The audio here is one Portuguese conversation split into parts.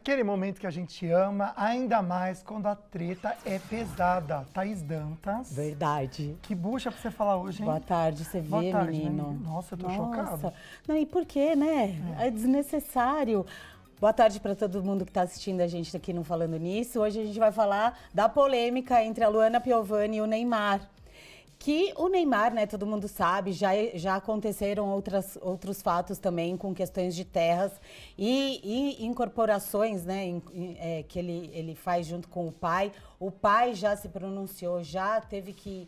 Aquele momento que a gente ama, ainda mais quando a treta é pesada. Thaís Dantas. Verdade. Que bucha pra você falar hoje, hein? Boa tarde, você Boa tarde, menino. Né? Nossa, eu tô chocada. Não, e por quê, né? É, é desnecessário. Boa tarde para todo mundo que está assistindo a gente aqui no Falando Nisso. Hoje a gente vai falar da polêmica entre a Luana Piovani e o Neymar que o Neymar, né, todo mundo sabe, já, já aconteceram outras, outros fatos também com questões de terras e, e incorporações né, in, é, que ele, ele faz junto com o pai. O pai já se pronunciou, já teve que,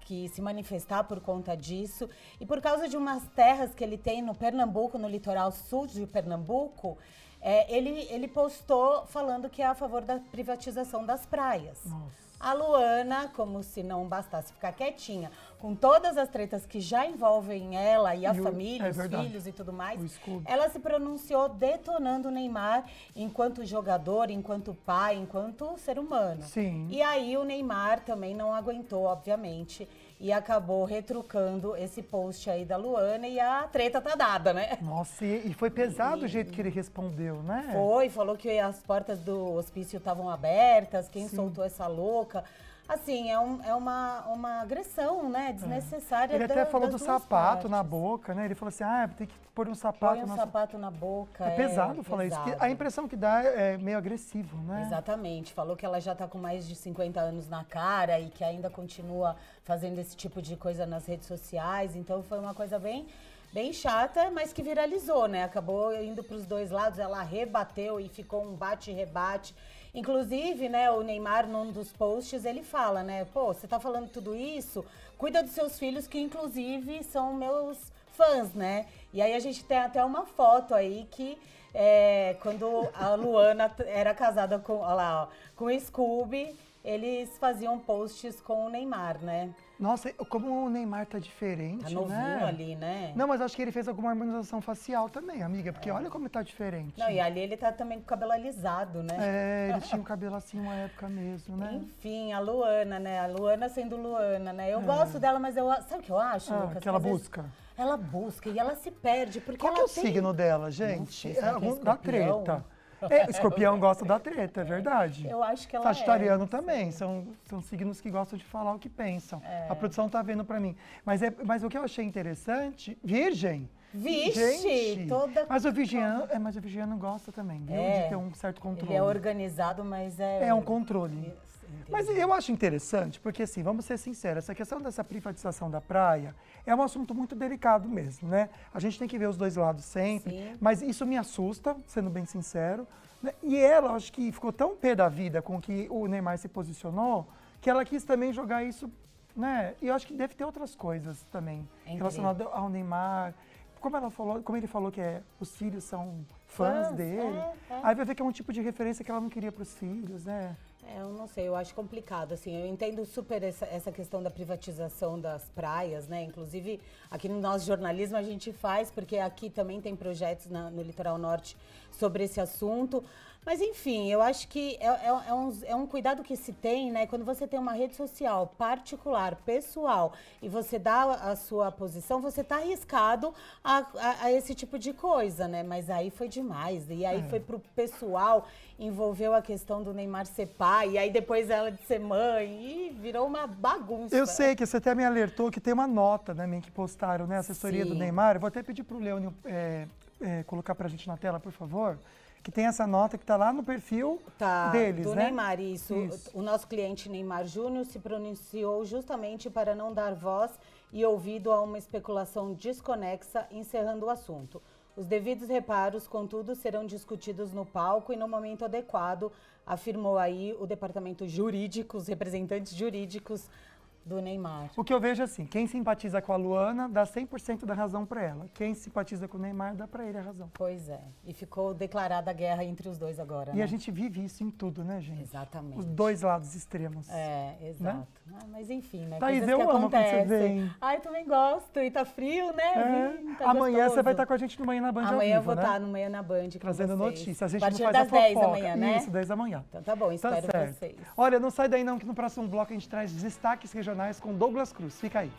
que se manifestar por conta disso. E por causa de umas terras que ele tem no Pernambuco, no litoral sul de Pernambuco, é, ele, ele postou falando que é a favor da privatização das praias. Nossa. A Luana, como se não bastasse ficar quietinha, com todas as tretas que já envolvem ela e a e família, o, é os verdade. filhos e tudo mais, ela se pronunciou detonando o Neymar enquanto jogador, enquanto pai, enquanto ser humano. Sim. E aí o Neymar também não aguentou, obviamente e acabou retrucando esse post aí da Luana e a treta tá dada, né? Nossa, e, e foi pesado e, o jeito que ele respondeu, né? Foi, falou que as portas do hospício estavam abertas, quem Sim. soltou essa louca? assim, é, um, é uma, uma agressão, né? É. Desnecessária. É. Ele até da, falou do sapato partes. na boca, né? Ele falou assim, ah, tem que pôr um sapato. Põe um sapato na boca. É, é pesado falar pesado. isso. A impressão que dá é meio agressivo, né? Exatamente. Falou que ela já tá com mais de 50 anos na cara e que ainda continua fazendo esse tipo de coisa nas redes sociais. Então foi uma coisa bem bem chata, mas que viralizou, né? Acabou indo para os dois lados, ela rebateu e ficou um bate-rebate. rebate Inclusive, né, o Neymar, num dos posts, ele fala, né, pô, você tá falando tudo isso, cuida dos seus filhos que inclusive são meus fãs, né? E aí a gente tem até uma foto aí que é, quando a Luana era casada com, ó lá, ó, com o Scooby, eles faziam posts com o Neymar, né? Nossa, como o Neymar tá diferente, tá novinho né? ali, né? Não, mas acho que ele fez alguma harmonização facial também, amiga, porque é. olha como tá diferente. Não, e ali ele tá também com o cabelo alisado, né? É, ele tinha o cabelo assim uma época mesmo, né? Enfim, a Luana, né? A Luana sendo Luana, né? Eu é. gosto dela, mas eu sabe o que eu acho, ah, Lucas? Que ela Às busca. Vezes, ela busca e ela se perde porque Qual ela que é o tem... signo dela, gente? É a é da treta. É, escorpião gosta da treta, é verdade. Eu acho que ela Sagitariano é. também, são, são signos que gostam de falar o que pensam. É. A produção tá vendo para mim. Mas, é, mas o que eu achei interessante, virgem. Vixe, Gente, toda... Mas o virgiano, é, mas o virgiano gosta também, viu? É. De ter um certo controle. Ele é organizado, mas é... É um controle. Isso. Mas eu acho interessante, porque assim, vamos ser sinceros, essa questão dessa privatização da praia é um assunto muito delicado mesmo, né? A gente tem que ver os dois lados sempre, Sim. mas isso me assusta, sendo bem sincero. Né? E ela, acho que ficou tão pé da vida com que o Neymar se posicionou, que ela quis também jogar isso, né? E eu acho que deve ter outras coisas também é relacionadas ao Neymar. Como, ela falou, como ele falou que é, os filhos são fãs, fãs dele, é, é. aí vai ver que é um tipo de referência que ela não queria para os filhos, né? É, eu não sei, eu acho complicado, assim, eu entendo super essa, essa, questão da privatização das praias, né, inclusive aqui no nosso jornalismo a gente faz, porque aqui também tem projetos na, no Litoral Norte sobre esse assunto, mas enfim, eu acho que é, é, é, um, é, um, cuidado que se tem, né? Quando você tem uma rede social particular, pessoal, e você dá a sua posição, você tá arriscado a, a, a esse tipo de coisa, né? Mas aí foi demais. E aí é. foi pro pessoal, envolveu a questão do Neymar ser pai, e aí depois ela de ser mãe, e virou uma bagunça. Eu sei que você até me alertou que tem uma nota, né, que postaram, né? Assessoria Sim. do Neymar. Eu vou até pedir pro Leone é, colocar para a gente na tela, por favor? Que tem essa nota que está lá no perfil tá, deles, do né? Neymar, isso. isso. O nosso cliente Neymar Júnior se pronunciou justamente para não dar voz e ouvido a uma especulação desconexa, encerrando o assunto. Os devidos reparos, contudo, serão discutidos no palco e no momento adequado, afirmou aí o departamento jurídico, os representantes jurídicos do Neymar. O que eu vejo é assim, quem simpatiza com a Luana dá 100% da razão para ela. Quem simpatiza com o Neymar dá para ele a razão. Pois é. E ficou declarada a guerra entre os dois agora, E né? a gente vive isso em tudo, né, gente? Exatamente. Os dois lados extremos. É, né? exato. Né? mas enfim, né? Thaís, Coisas eu que amo acontecem. quando você vem. Ah, eu também gosto. E tá frio, né? É. tá amanhã gostoso. você vai estar tá com a gente no Manhã na Band Amanhã eu vou né? estar tá no Manhã na Band Trazendo notícias. A gente a Partir não faz das a fofoca. 10 da manhã, né? Isso, 10 da manhã. Então tá bom, tá espero tá vocês. Olha, não sai daí não que no próximo bloco a gente traz destaques regionais Regionais com Douglas Cruz. Fica aí.